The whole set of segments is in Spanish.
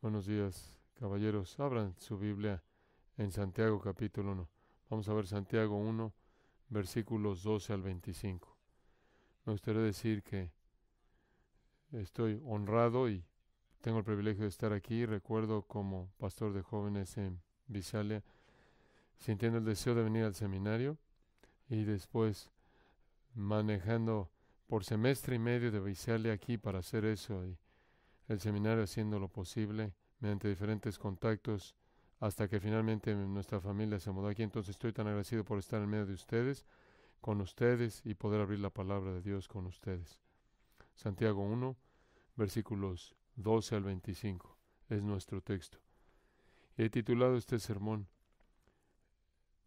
Buenos días, caballeros. Abran su Biblia en Santiago capítulo 1. Vamos a ver Santiago 1, versículos 12 al 25. Me gustaría decir que estoy honrado y tengo el privilegio de estar aquí. Recuerdo como pastor de jóvenes en Visalia, sintiendo el deseo de venir al seminario y después manejando por semestre y medio de Visalia aquí para hacer eso. Y el seminario haciendo lo posible mediante diferentes contactos hasta que finalmente nuestra familia se mudó aquí. Entonces estoy tan agradecido por estar en medio de ustedes, con ustedes y poder abrir la palabra de Dios con ustedes. Santiago 1, versículos 12 al 25 es nuestro texto. He titulado este sermón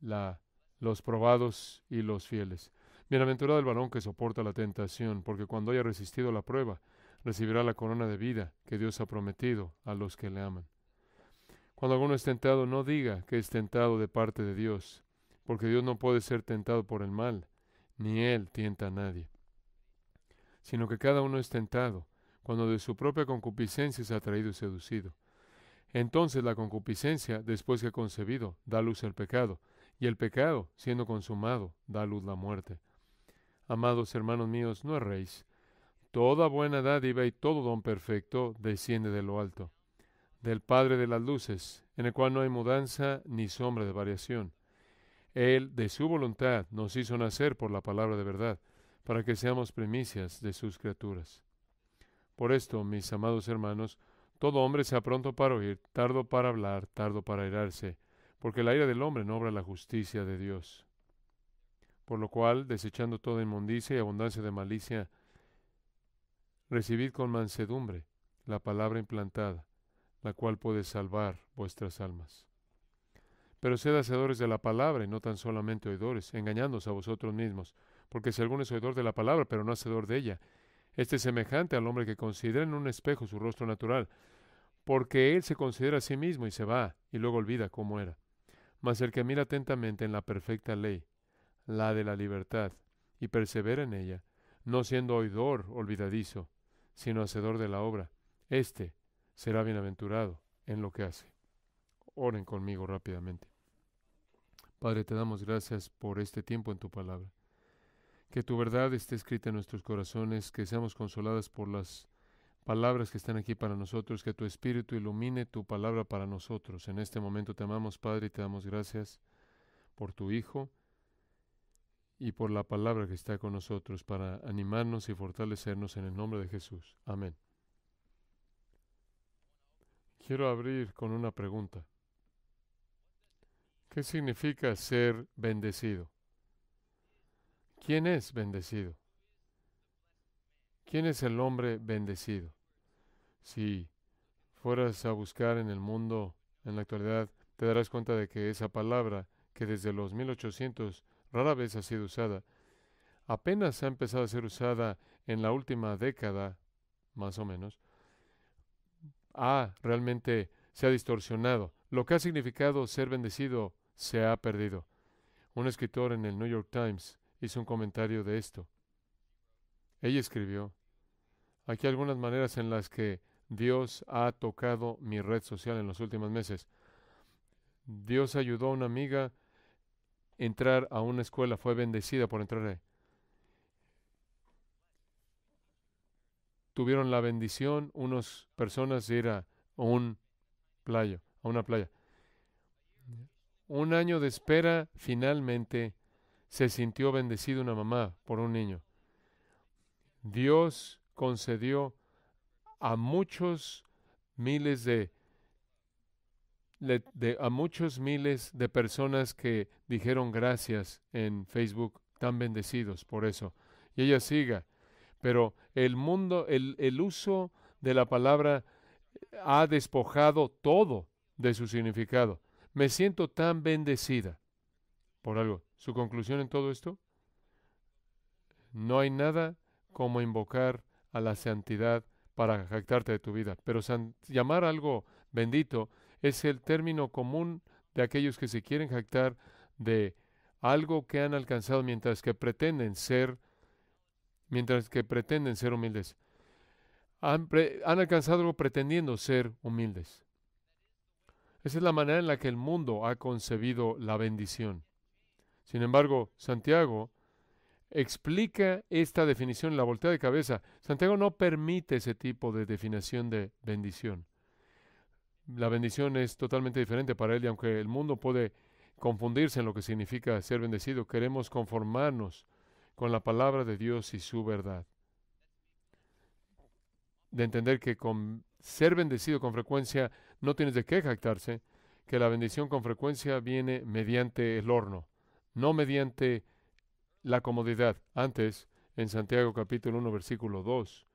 la, Los probados y los fieles. Bienaventurado el varón que soporta la tentación, porque cuando haya resistido la prueba, recibirá la corona de vida que Dios ha prometido a los que le aman. Cuando alguno es tentado, no diga que es tentado de parte de Dios, porque Dios no puede ser tentado por el mal, ni Él tienta a nadie, sino que cada uno es tentado cuando de su propia concupiscencia es atraído y seducido. Entonces la concupiscencia, después que ha concebido, da luz al pecado, y el pecado, siendo consumado, da luz la muerte. Amados hermanos míos, no erréis, Toda buena dádiva y todo don perfecto desciende de lo alto, del Padre de las Luces, en el cual no hay mudanza ni sombra de variación. Él, de su voluntad, nos hizo nacer por la palabra de verdad, para que seamos primicias de sus criaturas. Por esto, mis amados hermanos, todo hombre sea pronto para oír, tardo para hablar, tardo para airarse, porque la ira del hombre no obra la justicia de Dios. Por lo cual, desechando toda inmundicia y abundancia de malicia, Recibid con mansedumbre la palabra implantada, la cual puede salvar vuestras almas. Pero sed hacedores de la palabra y no tan solamente oidores, engañándoos a vosotros mismos, porque si alguno es oidor de la palabra, pero no hacedor de ella, este es semejante al hombre que considera en un espejo su rostro natural, porque él se considera a sí mismo y se va, y luego olvida cómo era. Mas el que mira atentamente en la perfecta ley, la de la libertad, y persevera en ella, no siendo oidor olvidadizo, sino hacedor de la obra. Este será bienaventurado en lo que hace. Oren conmigo rápidamente. Padre, te damos gracias por este tiempo en tu palabra. Que tu verdad esté escrita en nuestros corazones, que seamos consoladas por las palabras que están aquí para nosotros, que tu Espíritu ilumine tu palabra para nosotros. En este momento te amamos, Padre, y te damos gracias por tu Hijo y por la palabra que está con nosotros para animarnos y fortalecernos en el nombre de Jesús. Amén. Quiero abrir con una pregunta. ¿Qué significa ser bendecido? ¿Quién es bendecido? ¿Quién es el hombre bendecido? Si fueras a buscar en el mundo en la actualidad, te darás cuenta de que esa palabra, que desde los 1800 rara vez ha sido usada. Apenas ha empezado a ser usada en la última década, más o menos. Ah, realmente se ha distorsionado. Lo que ha significado ser bendecido se ha perdido. Un escritor en el New York Times hizo un comentario de esto. Ella escribió, aquí algunas maneras en las que Dios ha tocado mi red social en los últimos meses. Dios ayudó a una amiga entrar a una escuela, fue bendecida por entrar ahí. Tuvieron la bendición unas personas de ir a un playa, a una playa. Un año de espera, finalmente se sintió bendecida una mamá por un niño. Dios concedió a muchos miles de a muchos miles de personas que dijeron gracias en Facebook, tan bendecidos por eso. Y ella siga. Pero el mundo, el, uso de la palabra eh, ha despojado todo de su significado. Me siento tan bendecida por algo. ¿Su conclusión en todo esto? No hay nada como invocar a la santidad para jactarte de tu vida. Pero llamar algo bendito es el término común de aquellos que se quieren jactar de algo que han alcanzado mientras que pretenden ser mientras que pretenden ser humildes. Han, alcanzado algo pretendiendo ser humildes. Esa es la manera en la que el mundo ha concebido la bendición. Sin embargo, Santiago explica esta definición en la voltea de cabeza. Santiago no permite ese tipo de definición de bendición. La bendición es totalmente diferente para él y aunque el mundo puede confundirse en lo que significa ser bendecido, queremos conformarnos con la palabra de Dios y su verdad. De entender que con ser bendecido con frecuencia no tienes de qué jactarse, que la bendición con frecuencia viene mediante el horno, no mediante la comodidad. Antes, en Santiago capítulo 1, versículo 2,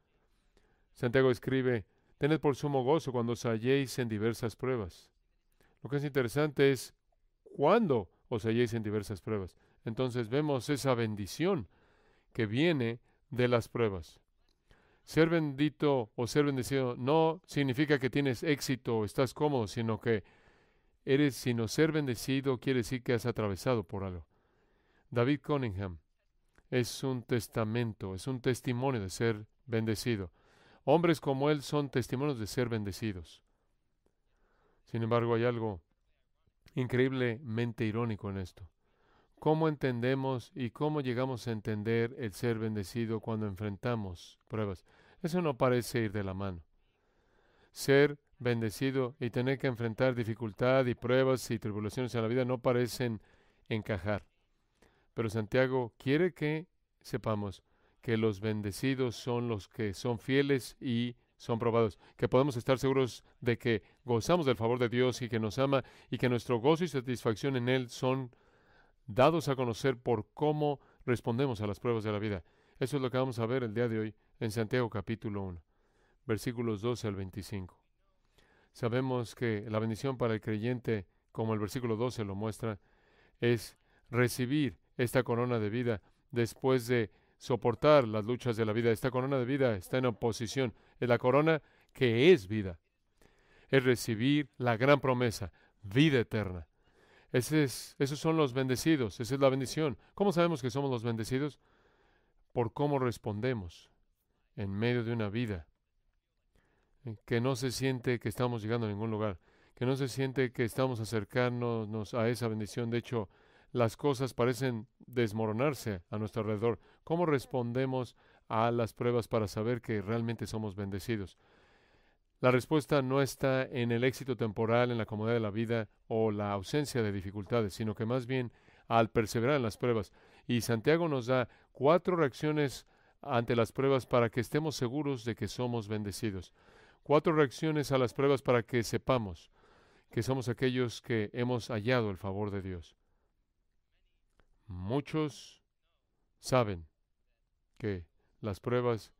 Santiago escribe, Tened por sumo gozo cuando os halléis en diversas pruebas. Lo que es interesante es cuándo os halléis en diversas pruebas. Entonces vemos esa bendición que viene de las pruebas. Ser bendito o ser bendecido no significa que tienes éxito o estás cómodo, sino que eres, sino ser bendecido quiere decir que has atravesado por algo. David Cunningham es un testamento, es un testimonio de ser bendecido. Hombres como él son testimonios de ser bendecidos. Sin embargo, hay algo increíblemente irónico en esto. ¿Cómo entendemos y cómo llegamos a entender el ser bendecido cuando enfrentamos pruebas? Eso no parece ir de la mano. Ser bendecido y tener que enfrentar dificultad y pruebas y tribulaciones en la vida no parecen encajar. Pero Santiago quiere que sepamos que los bendecidos son los que son fieles y son probados, que podemos estar seguros de que gozamos del favor de Dios y que nos ama y que nuestro gozo y satisfacción en Él son dados a conocer por cómo respondemos a las pruebas de la vida. Eso es lo que vamos a ver el día de hoy en Santiago capítulo 1, versículos 12 al 25. Sabemos que la bendición para el creyente, como el versículo 12 lo muestra, es recibir esta corona de vida después de soportar las luchas de la vida. Esta corona de vida está en oposición. Es la corona que es vida. Es recibir la gran promesa, vida eterna. Ese es, esos son los bendecidos, esa es la bendición. ¿Cómo sabemos que somos los bendecidos? Por cómo respondemos en medio de una vida que no se siente que estamos llegando a ningún lugar, que no se siente que estamos acercándonos a esa bendición. De hecho, las cosas parecen desmoronarse a nuestro alrededor. ¿Cómo respondemos a las pruebas para saber que realmente somos bendecidos? La respuesta no está en el éxito temporal, en la comodidad de la vida o la ausencia de dificultades, sino que más bien al perseverar en las pruebas. Y Santiago nos da cuatro reacciones ante las pruebas para que estemos seguros de que somos bendecidos. Cuatro reacciones a las pruebas para que sepamos que somos aquellos que hemos hallado el favor de Dios. Muchos saben que las pruebas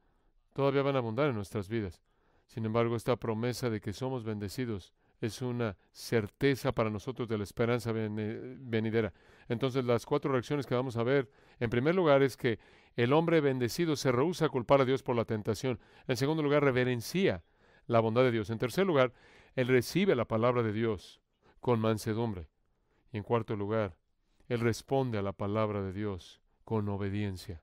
todavía van a abundar en nuestras vidas. Sin embargo, esta promesa de que somos bendecidos es una certeza para nosotros de la esperanza venidera. Entonces, las cuatro reacciones que vamos a ver, en primer lugar, es que el hombre bendecido se rehúsa a culpar a Dios por la tentación. En segundo lugar, reverencia la bondad de Dios. En tercer lugar, él recibe la palabra de Dios con mansedumbre. Y en cuarto lugar, él responde a la palabra de Dios con obediencia.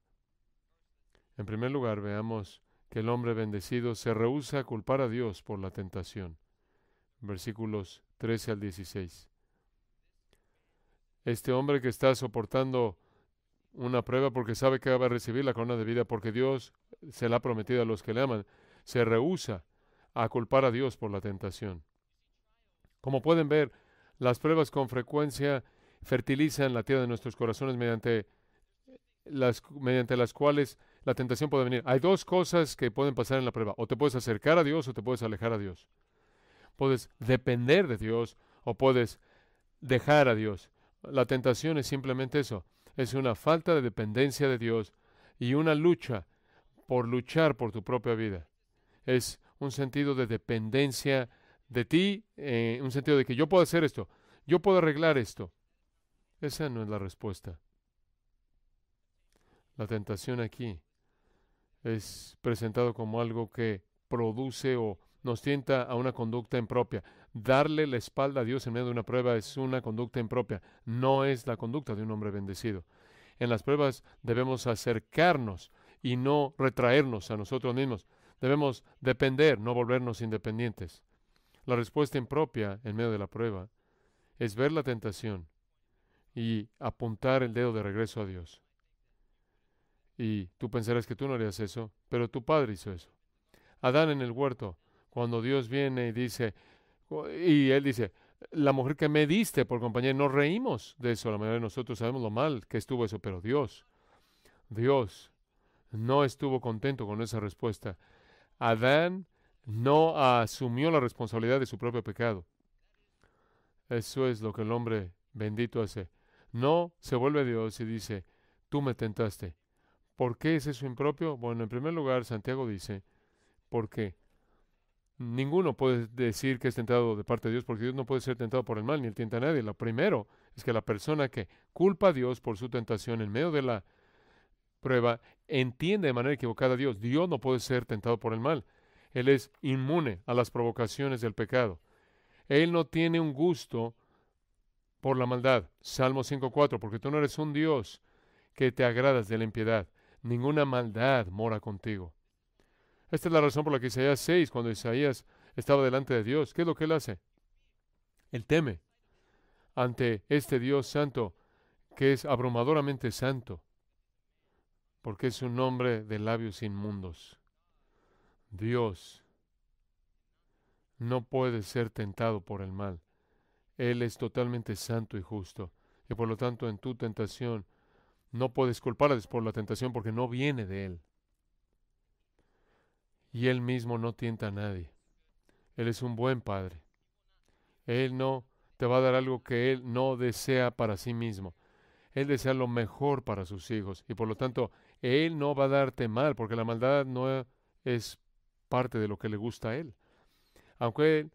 En primer lugar, veamos que el hombre bendecido se rehúsa a culpar a Dios por la tentación. Versículos 13 al 16. Este hombre que está soportando una prueba porque sabe que va a recibir la corona de vida, porque Dios se la ha prometido a los que le aman, se rehúsa a culpar a Dios por la tentación. Como pueden ver, las pruebas con frecuencia fertilizan la tierra de nuestros corazones mediante las, mediante las cuales la tentación puede venir. Hay dos cosas que pueden pasar en la prueba. O te puedes acercar a Dios o te puedes alejar a Dios. Puedes depender de Dios o puedes dejar a Dios. La tentación es simplemente eso. Es una falta de dependencia de Dios y una lucha por luchar por tu propia vida. Es un sentido de dependencia de ti, eh, un sentido de que yo puedo hacer esto, yo puedo arreglar esto. Esa no es la respuesta. La tentación aquí es presentado como algo que produce o nos tienta a una conducta impropia. Darle la espalda a Dios en medio de una prueba es una conducta impropia, no es la conducta de un hombre bendecido. En las pruebas debemos acercarnos y no retraernos a nosotros mismos. Debemos depender, no volvernos independientes. La respuesta impropia en medio de la prueba es ver la tentación y apuntar el dedo de regreso a Dios. Y tú pensarás que tú no harías eso, pero tu padre hizo eso. Adán en el huerto, cuando Dios viene y dice, y él dice, la mujer que me diste por compañía, nos reímos de eso, la mayoría de nosotros sabemos lo mal que estuvo eso, pero Dios, Dios no estuvo contento con esa respuesta. Adán no asumió la responsabilidad de su propio pecado. Eso es lo que el hombre bendito hace. No, se vuelve a Dios y dice, tú me tentaste. ¿Por qué es eso impropio? Bueno, en primer lugar, Santiago dice, porque ninguno puede decir que es tentado de parte de Dios, porque Dios no puede ser tentado por el mal, ni él tienta a nadie. Lo primero es que la persona que culpa a Dios por su tentación en medio de la prueba entiende de manera equivocada a Dios. Dios no puede ser tentado por el mal. Él es inmune a las provocaciones del pecado. Él no tiene un gusto por la maldad. Salmo 5.4, porque tú no eres un Dios que te agradas de la impiedad. Ninguna maldad mora contigo. Esta es la razón por la que Isaías 6, cuando Isaías estaba delante de Dios, ¿qué es lo que él hace? Él teme ante este Dios santo, que es abrumadoramente santo, porque es un hombre de labios inmundos. Dios no puede ser tentado por el mal. Él es totalmente santo y justo. Y por lo tanto, en tu tentación, no puedes culparles por la tentación porque no viene de Él. Y Él mismo no tienta a nadie. Él es un buen Padre. Él no te va a dar algo que Él no desea para sí mismo. Él desea lo mejor para sus hijos. Y por lo tanto, Él no va a darte mal porque la maldad no es parte de lo que le gusta a Él. Aunque Él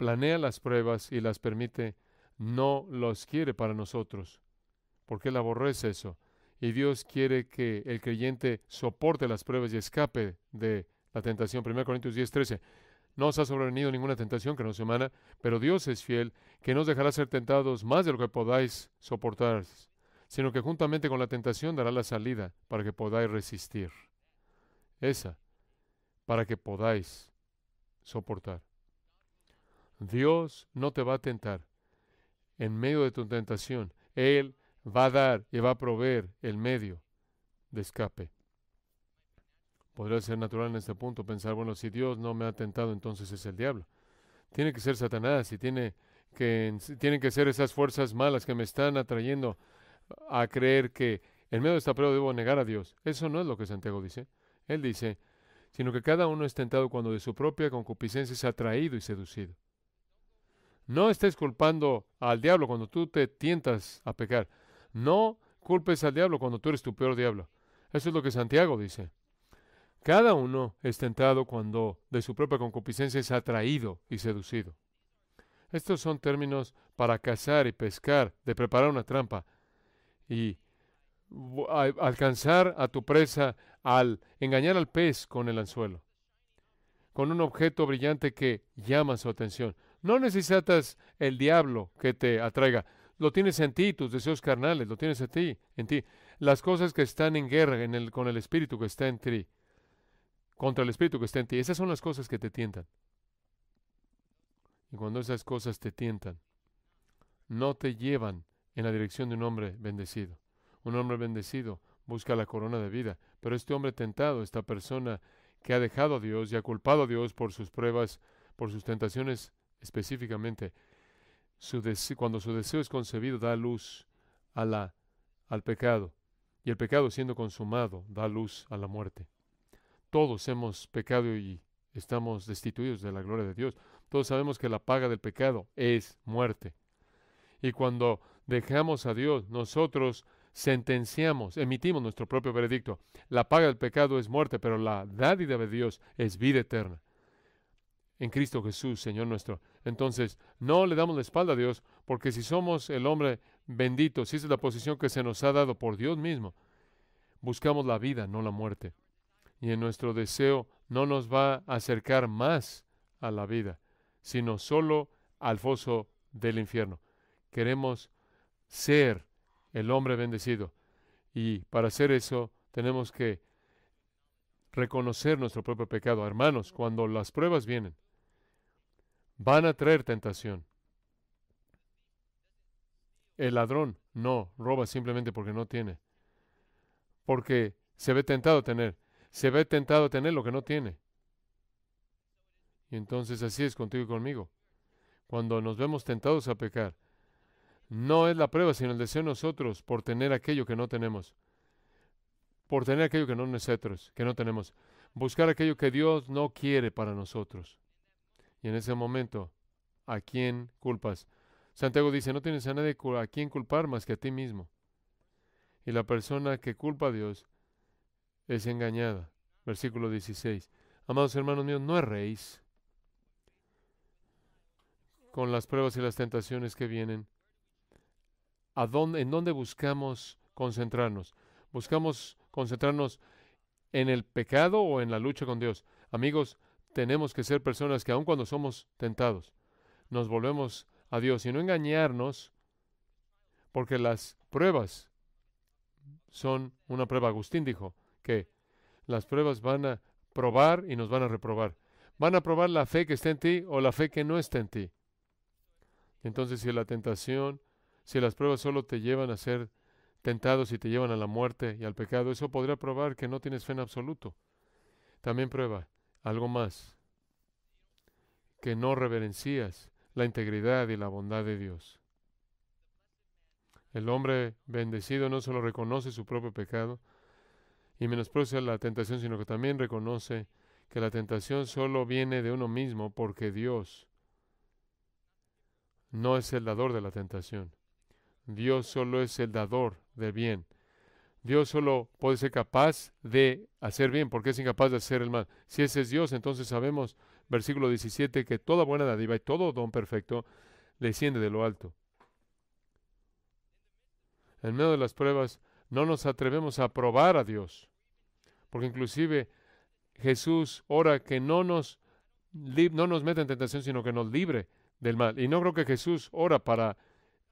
planea las pruebas y las permite, no los quiere para nosotros, porque Él aborrece eso. Y Dios quiere que el creyente soporte las pruebas y escape de la tentación. 1 Corintios 10, 13. No os ha sobrevenido ninguna tentación que no emana, pero Dios es fiel, que no os dejará ser tentados más de lo que podáis soportar, sino que juntamente con la tentación dará la salida para que podáis resistir. Esa, para que podáis soportar. Dios no te va a tentar. En medio de tu tentación, Él va a dar y va a proveer el medio de escape. Podría ser natural en este punto pensar, bueno, si Dios no me ha tentado, entonces es el diablo. Tiene que ser Satanás y tiene que, tienen que ser esas fuerzas malas que me están atrayendo a creer que en medio de esta prueba debo negar a Dios. Eso no es lo que Santiago dice. Él dice, sino que cada uno es tentado cuando de su propia concupiscencia es atraído y seducido. No estés culpando al diablo cuando tú te tientas a pecar. No culpes al diablo cuando tú eres tu peor diablo. Eso es lo que Santiago dice. Cada uno es tentado cuando de su propia concupiscencia es atraído y seducido. Estos son términos para cazar y pescar, de preparar una trampa y alcanzar a tu presa al engañar al pez con el anzuelo, con un objeto brillante que llama su atención. No necesitas el diablo que te atraiga. Lo tienes en ti, tus deseos carnales, lo tienes en ti, en ti. Las cosas que están en guerra con el espíritu que está en ti, contra el espíritu que está en ti, esas son las cosas que te tientan. Y cuando esas cosas te tientan, no te llevan en la dirección de un hombre bendecido. Un hombre bendecido busca la corona de vida, pero este hombre tentado, esta persona que ha dejado a Dios y ha culpado a Dios por sus pruebas, por sus tentaciones, específicamente, cuando su deseo es concebido, da luz al pecado. Y el pecado siendo consumado, da luz a la muerte. Todos hemos pecado y estamos destituidos de la gloria de Dios. Todos sabemos que la paga del pecado es muerte. Y cuando dejamos a Dios, nosotros sentenciamos, emitimos nuestro propio veredicto. La paga del pecado es muerte, pero la dádiva de Dios es vida eterna en Cristo Jesús, Señor nuestro. Entonces, no le damos la espalda a Dios, porque si somos el hombre bendito, si es la posición que se nos ha dado por Dios mismo, buscamos la vida, no la muerte. Y en nuestro deseo no nos va a acercar más a la vida, sino solo al foso del infierno. Queremos ser el hombre bendecido. Y para hacer eso tenemos que reconocer nuestro propio pecado. Hermanos, cuando las pruebas vienen, van a traer tentación. El ladrón no roba simplemente porque no tiene. Porque se ve tentado a tener. Se ve tentado a tener lo que no tiene. Y entonces así es contigo y conmigo. Cuando nos vemos tentados a pecar, no es la prueba, sino el deseo nosotros por tener aquello que no tenemos. Por tener aquello que no nosotros, que no tenemos. Buscar aquello que Dios no quiere para nosotros. Y en ese momento, ¿a quién culpas? Santiago dice, no tienes a nadie a quien culpar más que a ti mismo. Y la persona que culpa a Dios es engañada. Versículo 16. Amados hermanos míos, no erréis con las pruebas y las tentaciones que vienen. ¿A ¿En dónde buscamos concentrarnos? ¿Buscamos concentrarnos en el pecado o en la lucha con Dios? Amigos, tenemos que ser personas que aun cuando somos tentados, nos volvemos a Dios y no engañarnos, porque las pruebas son una prueba. Agustín dijo que las pruebas van a probar y nos van a reprobar. Van a probar la fe que está en ti o la fe que no está en ti. Entonces, si la tentación, si las pruebas solo te llevan a ser tentados y te llevan a la muerte y al pecado, eso podría probar que no tienes fe en absoluto. También prueba algo más, que no reverencias la integridad y la bondad de Dios. El hombre bendecido no solo reconoce su propio pecado y menosprecia la tentación, sino que también reconoce que la tentación solo viene de uno mismo porque Dios no es el dador de la tentación. Dios solo es el dador de bien. Dios solo puede ser capaz de hacer bien, porque es incapaz de hacer el mal. Si ese es Dios, entonces sabemos, versículo 17, que toda buena dádiva y todo don perfecto desciende de lo alto. En medio de las pruebas, no nos atrevemos a probar a Dios, porque inclusive Jesús ora que no nos, no nos meta en tentación, sino que nos libre del mal. Y no creo que Jesús ora para,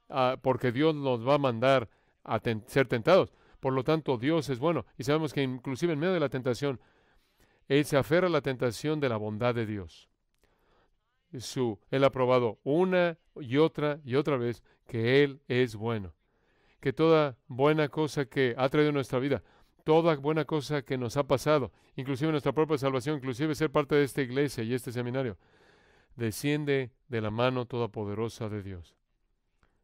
ah, porque Dios nos va a mandar a ser tentados. Por lo tanto, Dios es bueno. Y sabemos que inclusive en medio de la tentación, Él se aferra a la tentación de la bondad de Dios. él ha probado una y otra y otra vez que Él es bueno. Que toda buena cosa que ha traído nuestra vida, toda buena cosa que nos ha pasado, inclusive nuestra propia salvación, inclusive ser parte de esta iglesia y este seminario, desciende de la mano todopoderosa de Dios.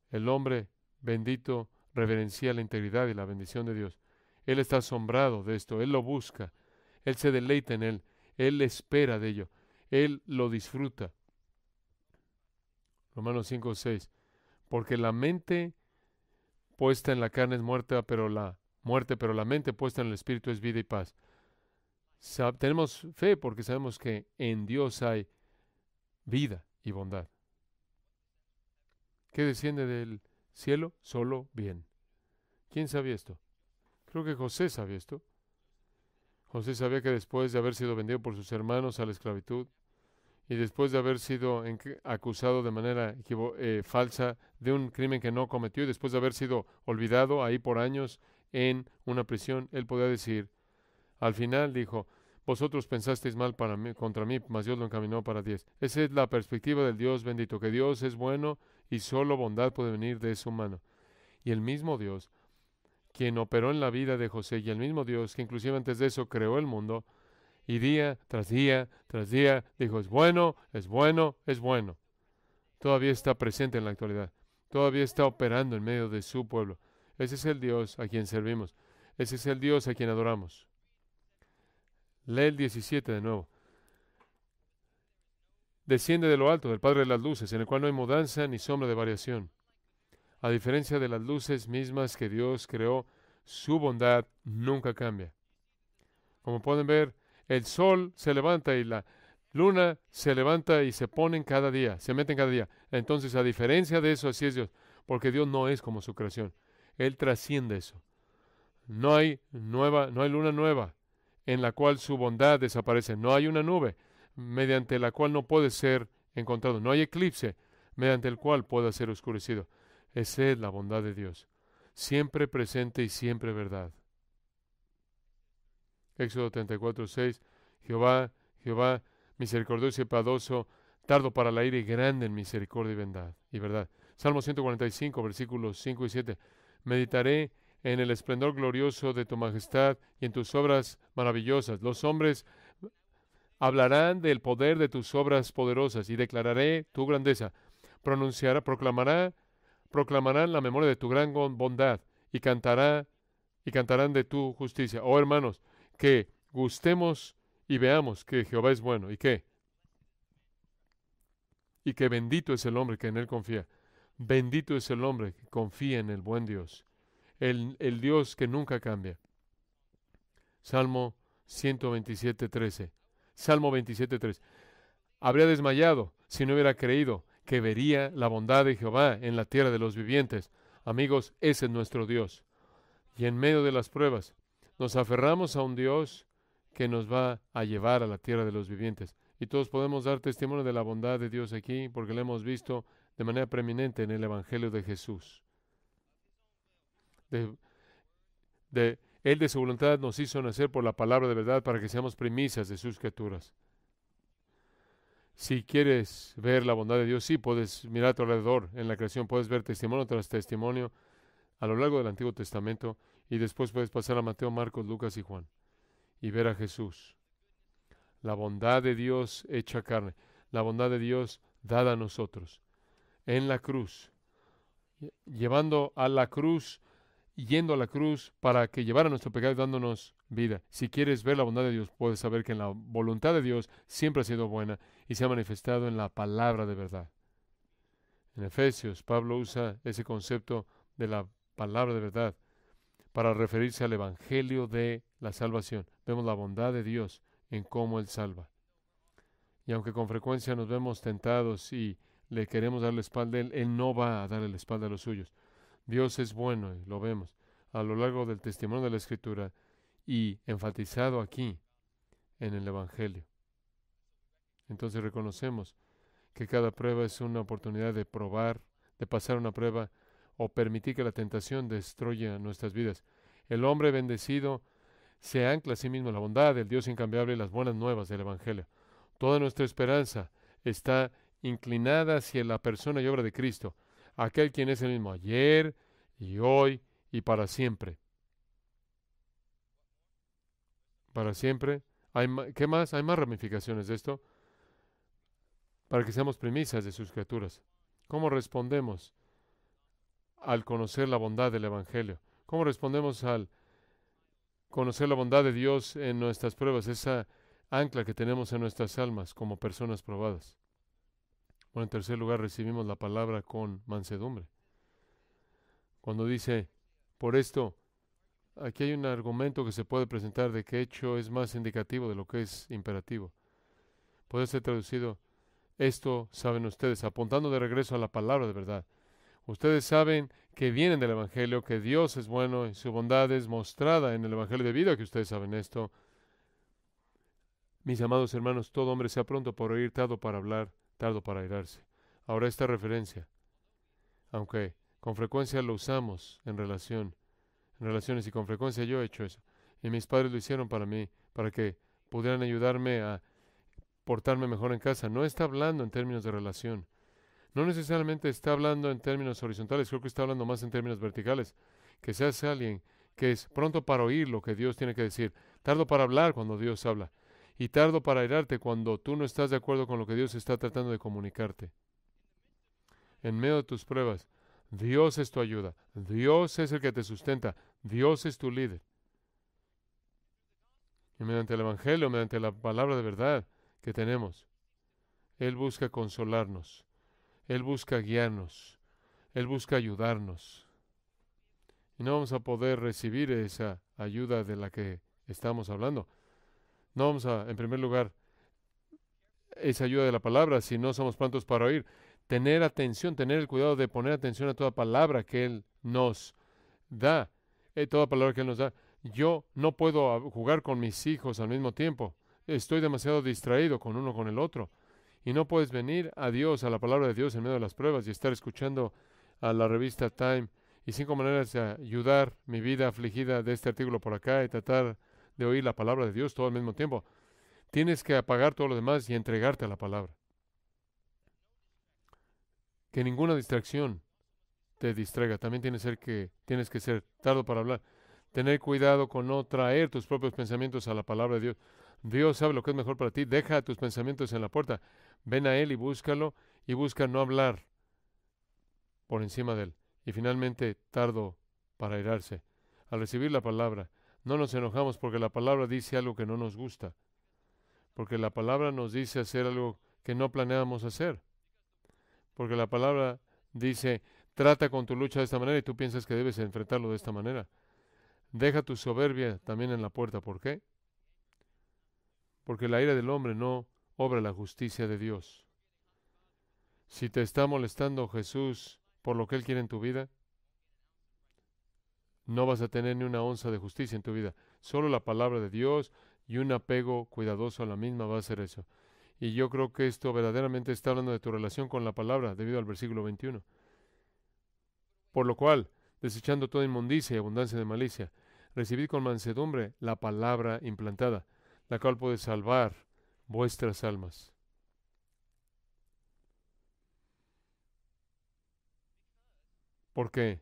El hombre bendito reverencia la integridad y la bendición de Dios. Él está asombrado de esto, Él lo busca, Él se deleita en Él, Él espera de ello, Él lo disfruta. Romanos 5, 6. Porque la mente puesta en la carne es muerta, pero la muerte, pero la mente puesta en el Espíritu es vida y paz. tenemos fe porque sabemos que en Dios hay vida y bondad. ¿Qué desciende del cielo, solo, bien. ¿Quién sabía esto? Creo que José sabía esto. José sabía que después de haber sido vendido por sus hermanos a la esclavitud y después de haber sido acusado de manera eh, falsa de un crimen que no cometió y después de haber sido olvidado ahí por años en una prisión, él podía decir, al final dijo, vosotros pensasteis mal para mí, contra mí, mas Dios lo encaminó para diez. Esa es la perspectiva del Dios bendito, que Dios es bueno y solo bondad puede venir de su mano. Y el mismo Dios, quien operó en la vida de José, y el mismo Dios que inclusive antes de eso creó el mundo, y día tras día tras día dijo, es bueno, es bueno, es bueno. Todavía está presente en la actualidad, todavía está operando en medio de su pueblo. Ese es el Dios a quien servimos, ese es el Dios a quien adoramos. Lee el 17 de nuevo desciende de lo alto, del Padre de las Luces, en el cual no hay mudanza ni sombra de variación. A diferencia de las luces mismas que Dios creó, su bondad nunca cambia. Como pueden ver, el sol se levanta y la luna se levanta y se ponen cada día, se meten cada día. Entonces, a diferencia de eso, así es Dios, porque Dios no es como su creación. Él trasciende eso. No hay nueva, no hay luna nueva en la cual su bondad desaparece. No hay una nube mediante la cual no puede ser encontrado. No hay eclipse mediante el cual pueda ser oscurecido. Esa es la bondad de Dios, siempre presente y siempre verdad. Éxodo 34, 6. Jehová, Jehová, misericordioso y padoso, tardo para la ira y grande en misericordia y verdad. Y verdad. Salmo 145, versículos 5 y 7. Meditaré en el esplendor glorioso de tu majestad y en tus obras maravillosas. Los hombres Hablarán del poder de tus obras poderosas y declararé tu grandeza. Pronunciará, proclamará, proclamarán la memoria de tu gran bondad y cantará y cantarán de tu justicia. Oh hermanos, que gustemos y veamos que Jehová es bueno y que y que bendito es el hombre que en él confía. Bendito es el hombre que confía en el buen Dios, el, el Dios que nunca cambia. Salmo 127, 13. Salmo 27.3. Habría desmayado si no hubiera creído que vería la bondad de Jehová en la tierra de los vivientes. Amigos, ese es nuestro Dios. Y en medio de las pruebas, nos aferramos a un Dios que nos va a llevar a la tierra de los vivientes. Y todos podemos dar testimonio de la bondad de Dios aquí, porque lo hemos visto de manera preeminente en el Evangelio de Jesús. De, de, él de su voluntad nos hizo nacer por la palabra de verdad para que seamos premisas de sus criaturas. Si quieres ver la bondad de Dios, sí, puedes mirar a tu alrededor en la creación, puedes ver testimonio tras testimonio a lo largo del Antiguo Testamento y después puedes pasar a Mateo, Marcos, Lucas y Juan y ver a Jesús. La bondad de Dios hecha carne, la bondad de Dios dada a nosotros en la cruz, llevando a la cruz yendo a la cruz para que llevara nuestro pecado y dándonos vida. Si quieres ver la bondad de Dios, puedes saber que la voluntad de Dios siempre ha sido buena y se ha manifestado en la palabra de verdad. En Efesios, Pablo usa ese concepto de la palabra de verdad para referirse al Evangelio de la salvación. Vemos la bondad de Dios en cómo Él salva. Y aunque con frecuencia nos vemos tentados y le queremos dar la espalda, Él, él no va a dar la espalda a los suyos. Dios es bueno, y eh, lo vemos a lo largo del testimonio de la Escritura y enfatizado aquí en el Evangelio. Entonces reconocemos que cada prueba es una oportunidad de probar, de pasar una prueba o permitir que la tentación destruya nuestras vidas. El hombre bendecido se ancla a sí mismo en la bondad del Dios incambiable y las buenas nuevas del Evangelio. Toda nuestra esperanza está inclinada hacia la persona y obra de Cristo aquel quien es el mismo ayer y hoy y para siempre. Para siempre. ¿Qué más? Hay más ramificaciones de esto para que seamos premisas de sus criaturas. ¿Cómo respondemos al conocer la bondad del Evangelio? ¿Cómo respondemos al conocer la bondad de Dios en nuestras pruebas, esa ancla que tenemos en nuestras almas como personas probadas? en tercer lugar recibimos la palabra con mansedumbre. Cuando dice, por esto, aquí hay un argumento que se puede presentar de que hecho es más indicativo de lo que es imperativo. Puede ser traducido, esto saben ustedes, apuntando de regreso a la palabra de verdad. Ustedes saben que vienen del Evangelio, que Dios es bueno y su bondad es mostrada en el Evangelio de vida, que ustedes saben esto. Mis amados hermanos, todo hombre sea pronto por oír, tardo para hablar, tardo para airarse. Ahora esta referencia, aunque con frecuencia lo usamos en relación, en relaciones y con frecuencia yo he hecho eso. Y mis padres lo hicieron para mí, para que pudieran ayudarme a portarme mejor en casa. No está hablando en términos de relación. No necesariamente está hablando en términos horizontales, creo que está hablando más en términos verticales. Que seas alguien que es pronto para oír lo que Dios tiene que decir, tardo para hablar cuando Dios habla y tardo para airarte cuando tú no estás de acuerdo con lo que Dios está tratando de comunicarte. En medio de tus pruebas, Dios es tu ayuda, Dios es el que te sustenta, Dios es tu líder. Y mediante el Evangelio, mediante la palabra de verdad que tenemos, Él busca consolarnos, Él busca guiarnos, Él busca ayudarnos. Y no vamos a poder recibir esa ayuda de la que estamos hablando no vamos a, en primer lugar, esa ayuda de la palabra, si no somos prontos para oír. Tener atención, tener el cuidado de poner atención a toda palabra que Él nos da, eh, toda palabra que Él nos da. Yo no puedo ah, jugar con mis hijos al mismo tiempo. Estoy demasiado distraído con uno con el otro. Y no puedes venir a Dios, a la palabra de Dios en medio de las pruebas y estar escuchando a la revista Time y cinco maneras de ayudar mi vida afligida de este artículo por acá y tratar de oír la palabra de Dios todo al mismo tiempo. Tienes que apagar todo lo demás y entregarte a la palabra. Que ninguna distracción te distraiga. También tienes que ser, tienes que ser tardo para hablar. Tener cuidado con no traer tus propios pensamientos a la palabra de Dios. Dios sabe lo que es mejor para ti. Deja tus pensamientos en la puerta. Ven a Él y búscalo y busca no hablar por encima de Él. Y finalmente, tardo para irarse. Al recibir la palabra, no nos enojamos porque la palabra dice algo que no nos gusta, porque la palabra nos dice hacer algo que no planeamos hacer, porque la palabra dice, trata con tu lucha de esta manera y tú piensas que debes enfrentarlo de esta manera. Deja tu soberbia también en la puerta. ¿Por qué? Porque la ira del hombre no obra la justicia de Dios. Si te está molestando Jesús por lo que Él quiere en tu vida, no vas a tener ni una onza de justicia en tu vida. Solo la palabra de Dios y un apego cuidadoso a la misma va a hacer eso. Y yo creo que esto verdaderamente está hablando de tu relación con la palabra, debido al versículo 21. Por lo cual, desechando toda inmundicia y abundancia de malicia, recibid con mansedumbre la palabra implantada, la cual puede salvar vuestras almas. ¿Por qué?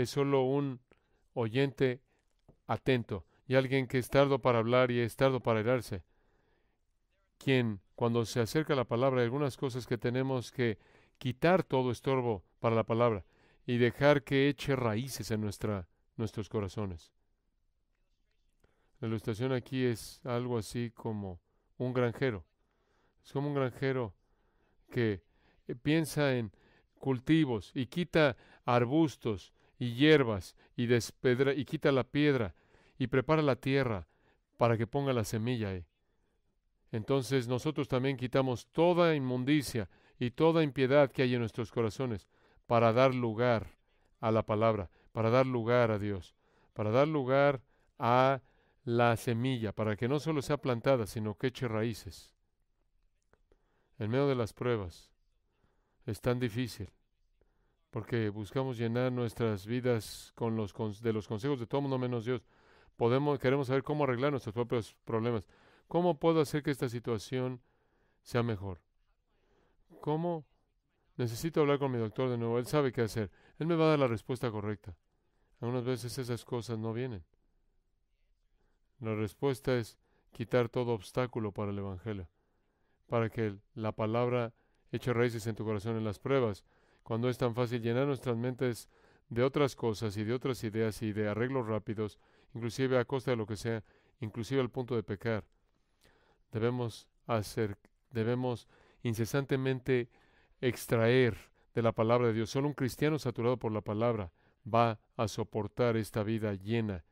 es solo un oyente atento y alguien que es tardo para hablar y es tardo para herarse. Quien, cuando se acerca a la palabra, hay algunas cosas que tenemos que quitar todo estorbo para la palabra y dejar que eche raíces en nuestra, nuestros corazones. La ilustración aquí es algo así como un granjero. Es como un granjero que eh, piensa en cultivos y quita arbustos y hierbas, y, despedra, y quita la piedra, y prepara la tierra para que ponga la semilla ahí. Entonces nosotros también quitamos toda inmundicia y toda impiedad que hay en nuestros corazones para dar lugar a la palabra, para dar lugar a Dios, para dar lugar a la semilla, para que no solo sea plantada, sino que eche raíces. En medio de las pruebas es tan difícil porque buscamos llenar nuestras vidas con los, de los consejos de todo mundo menos Dios. Podemos, queremos saber cómo arreglar nuestros propios problemas. ¿Cómo puedo hacer que esta situación sea mejor? ¿Cómo? Necesito hablar con mi doctor de nuevo. Él sabe qué hacer. Él me va a dar la respuesta correcta. Algunas veces esas cosas no vienen. La respuesta es quitar todo obstáculo para el Evangelio, para que la palabra eche raíces en tu corazón en las pruebas cuando es tan fácil llenar nuestras mentes de otras cosas y de otras ideas y de arreglos rápidos, inclusive a costa de lo que sea, inclusive al punto de pecar. Debemos hacer, debemos incesantemente extraer de la palabra de Dios. Solo un cristiano saturado por la palabra va a soportar esta vida llena,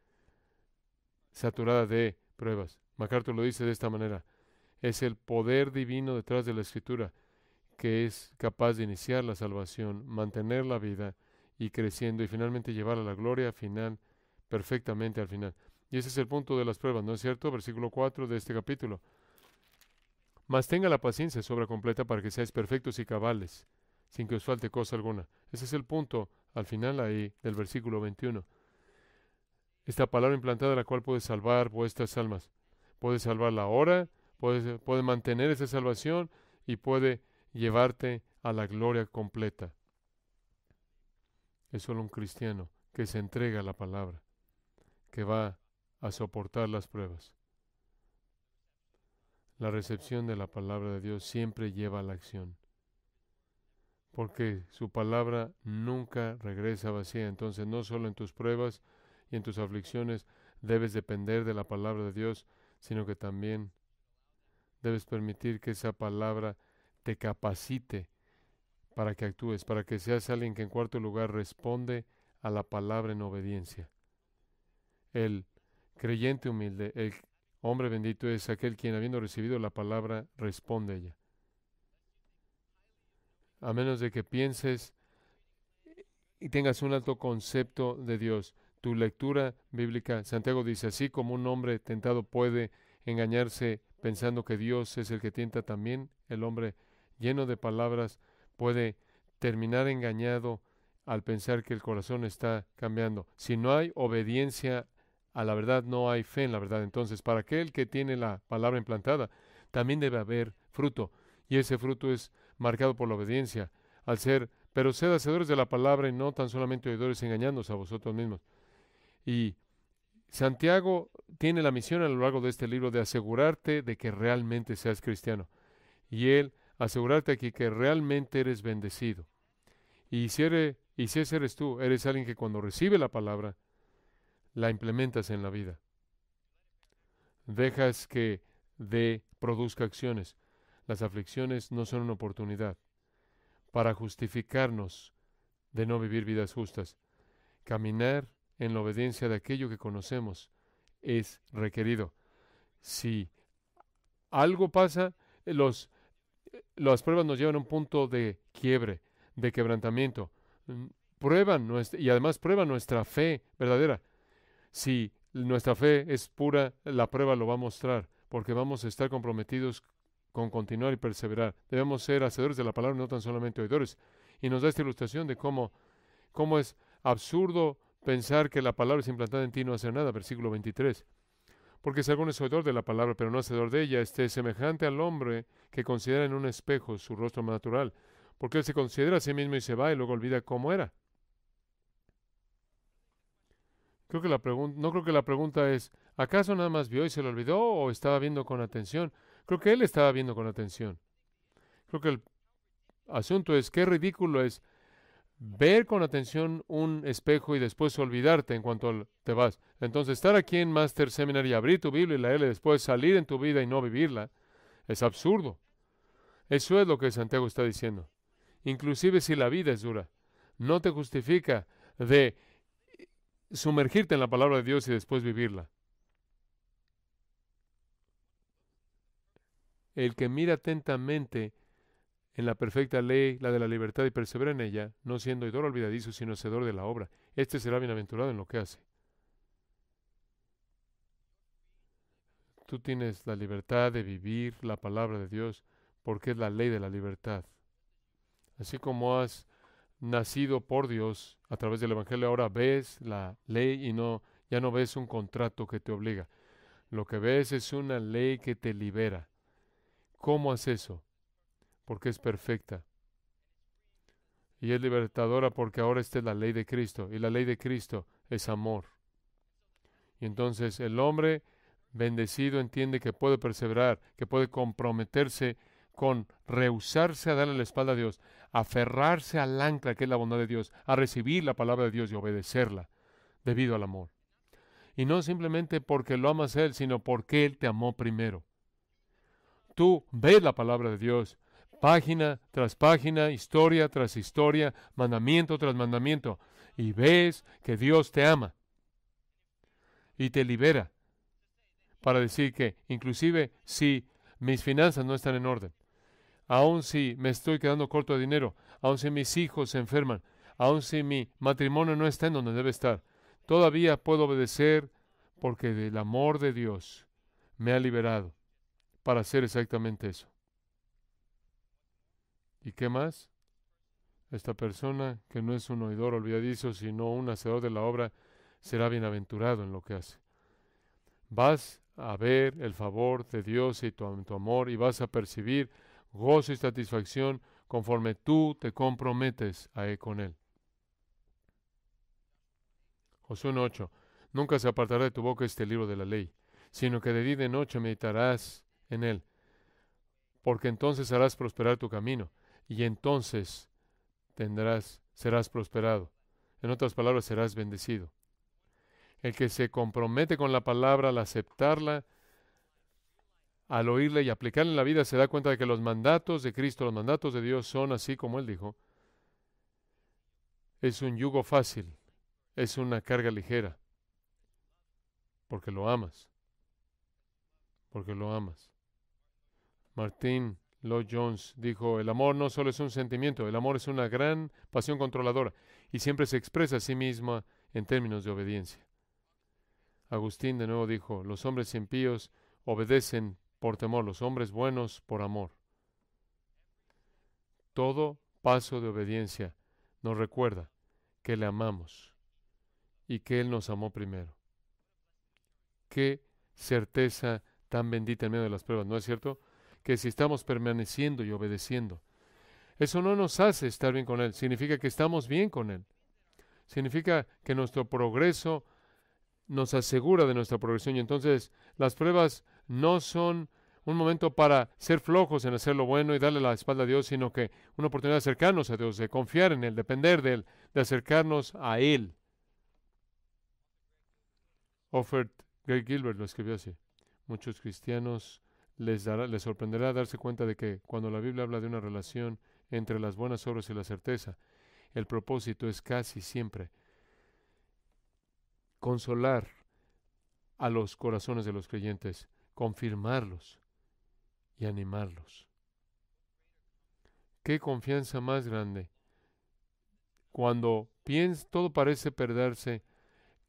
saturada de pruebas. MacArthur lo dice de esta manera. Es el poder divino detrás de la escritura que es capaz de iniciar la salvación, mantener la vida y creciendo y finalmente llevar a la gloria final, perfectamente al final. Y ese es el punto de las pruebas, ¿no es cierto? Versículo 4 de este capítulo. Mas tenga la paciencia sobra completa para que seáis perfectos y cabales, sin que os falte cosa alguna. Ese es el punto al final ahí del versículo 21. Esta palabra implantada la cual puede salvar vuestras almas. Puede salvarla ahora, puede, puede mantener esa salvación y puede llevarte a la gloria completa. Es solo un cristiano que se entrega a la palabra, que va a soportar las pruebas. La recepción de la palabra de Dios siempre lleva a la acción, porque su palabra nunca regresa vacía. Entonces, no solo en tus pruebas y en tus aflicciones debes depender de la palabra de Dios, sino que también debes permitir que esa palabra te capacite para que actúes, para que seas alguien que en cuarto lugar responde a la palabra en obediencia. El creyente humilde, el hombre bendito es aquel quien habiendo recibido la palabra responde a ella. A menos de que pienses y tengas un alto concepto de Dios. Tu lectura bíblica, Santiago dice, así como un hombre tentado puede engañarse pensando que Dios es el que tienta, también el hombre lleno de palabras, puede terminar engañado al pensar que el corazón está cambiando. Si no hay obediencia a la verdad, no hay fe en la verdad. Entonces, para aquel que tiene la palabra implantada, también debe haber fruto. Y ese fruto es marcado por la obediencia. Al ser, pero sed hacedores de la palabra y no tan solamente oidores engañándose a vosotros mismos. Y Santiago tiene la misión a lo largo de este libro de asegurarte de que realmente seas cristiano. Y él asegurarte aquí que realmente eres bendecido. Y si, ese eres tú, eres alguien que cuando recibe la palabra, la implementas en la vida. Dejas que de produzca acciones. Las aflicciones no son una oportunidad para justificarnos de no vivir vidas justas. Caminar en la obediencia de aquello que conocemos es requerido. Si algo pasa, los las pruebas nos llevan a un punto de quiebre, de quebrantamiento. Mm, prueban y además prueban nuestra fe verdadera. Si nuestra fe es pura, la prueba lo va a mostrar, porque vamos a estar comprometidos con continuar y perseverar. Debemos ser hacedores de la palabra, no tan solamente oidores. Y nos da esta ilustración de cómo, cómo es absurdo pensar que la palabra es implantada en ti no hace nada. Versículo 23. Porque si algún es de la palabra, pero no hacedor de ella, este semejante al hombre que considera en un espejo su rostro natural. Porque él se considera a sí mismo y se va y luego olvida cómo era. Creo que la no creo que la pregunta es, ¿acaso nada más vio y se lo olvidó o estaba viendo con atención? Creo que él estaba viendo con atención. Creo que el asunto es, qué ridículo es ver con atención un espejo y después olvidarte en cuanto te vas. Entonces, estar aquí en Master Seminary y abrir tu Biblia y leerla y después salir en tu vida y no vivirla es absurdo. Eso es lo que Santiago está diciendo. Inclusive si la vida es dura, no te justifica de sumergirte en la palabra de Dios y después vivirla. El que mira atentamente en la perfecta ley, la de la libertad, y persevera en ella, no siendo idol olvidadizo, sino hacedor de la obra. Este será bienaventurado en lo que hace. Tú tienes la libertad de vivir la palabra de Dios, porque es la ley de la libertad. Así como has nacido por Dios a través del Evangelio, ahora ves la ley y no, ya no ves un contrato que te obliga. Lo que ves es una ley que te libera. ¿Cómo haces eso? porque es perfecta. Y es libertadora porque ahora está es la ley de Cristo. Y la ley de Cristo es amor. Y entonces el hombre bendecido entiende que puede perseverar, que puede comprometerse con rehusarse a darle la espalda a Dios, aferrarse al ancla que es la bondad de Dios, a recibir la palabra de Dios y obedecerla debido al amor. Y no simplemente porque lo amas a Él, sino porque Él te amó primero. Tú ves la palabra de Dios página tras página, historia tras historia, mandamiento tras mandamiento, y ves que Dios te ama y te libera para decir que inclusive si mis finanzas no están en orden, aun si me estoy quedando corto de dinero, aun si mis hijos se enferman, aun si mi matrimonio no está en donde debe estar, todavía puedo obedecer porque del amor de Dios me ha liberado para hacer exactamente eso. ¿Y qué más? Esta persona, que no es un oidor olvidadizo, sino un hacedor de la obra, será bienaventurado en lo que hace. Vas a ver el favor de Dios y tu, amor y vas a percibir gozo y satisfacción conforme tú te comprometes a e-, con Él. Josué 8 Nunca se apartará de tu boca este libro de la ley, sino que de día y de noche meditarás en Él, porque entonces harás prosperar tu camino y entonces tendrás, serás prosperado. En otras palabras, serás bendecido. El que se compromete con la palabra al aceptarla, al oírla y aplicarla en la vida, se da cuenta de que los mandatos de Cristo, los mandatos de Dios son así como Él dijo. Es un yugo fácil, es una carga ligera, porque lo amas, porque lo amas. Martín Lloyd Jones dijo, el amor no solo es un sentimiento, el amor es una gran pasión controladora y siempre se expresa a sí misma en términos de obediencia. Agustín de nuevo dijo, los hombres impíos obedecen por temor, los hombres buenos por amor. Todo paso de obediencia nos recuerda que le amamos y que Él nos amó primero. Qué certeza tan bendita en medio de las pruebas, ¿no es cierto? que si estamos permaneciendo y obedeciendo. Eso no nos hace estar bien con Él, significa que estamos bien con Él. Significa que nuestro progreso nos asegura de nuestra progresión y entonces las pruebas no son un momento para ser flojos en hacer lo bueno y darle la espalda a Dios, sino que una oportunidad de acercarnos a Dios, de confiar en Él, depender de Él, de acercarnos a Él. Offert Greg Gilbert lo escribió así. Muchos cristianos les, sorprenderá darse cuenta de que cuando la Biblia habla de una relación entre las buenas obras y la certeza, el propósito es casi siempre consolar a los corazones de los creyentes, confirmarlos y animarlos. Qué confianza más grande. Cuando todo parece perderse,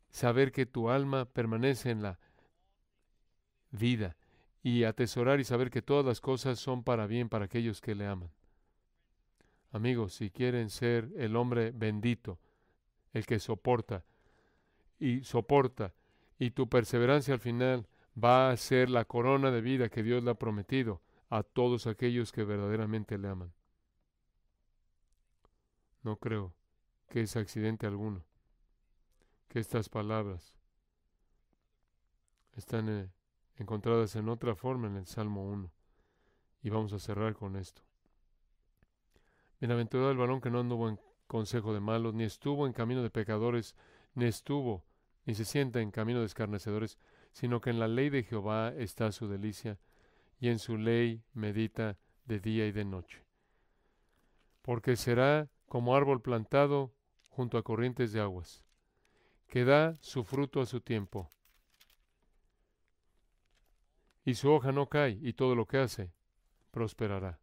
saber que tu alma permanece en la vida y atesorar y saber que todas las cosas son para bien para aquellos que le aman. Amigos, si quieren ser el hombre bendito, el que soporta y soporta, y tu perseverancia al final va a ser la corona de vida que Dios le ha prometido a todos aquellos que verdaderamente le aman. No creo que es accidente alguno, que estas palabras están eh, encontradas en otra forma en el Salmo 1. Y vamos a cerrar con esto. Bienaventurado el varón que no anduvo en consejo de malos, ni estuvo en camino de pecadores, ni estuvo, ni se sienta en camino de escarnecedores, sino que en la ley de Jehová está su delicia, y en su ley medita de día y de noche. Porque será como árbol plantado junto a corrientes de aguas, que da su fruto a su tiempo, y su hoja no cae, y todo lo que hace prosperará.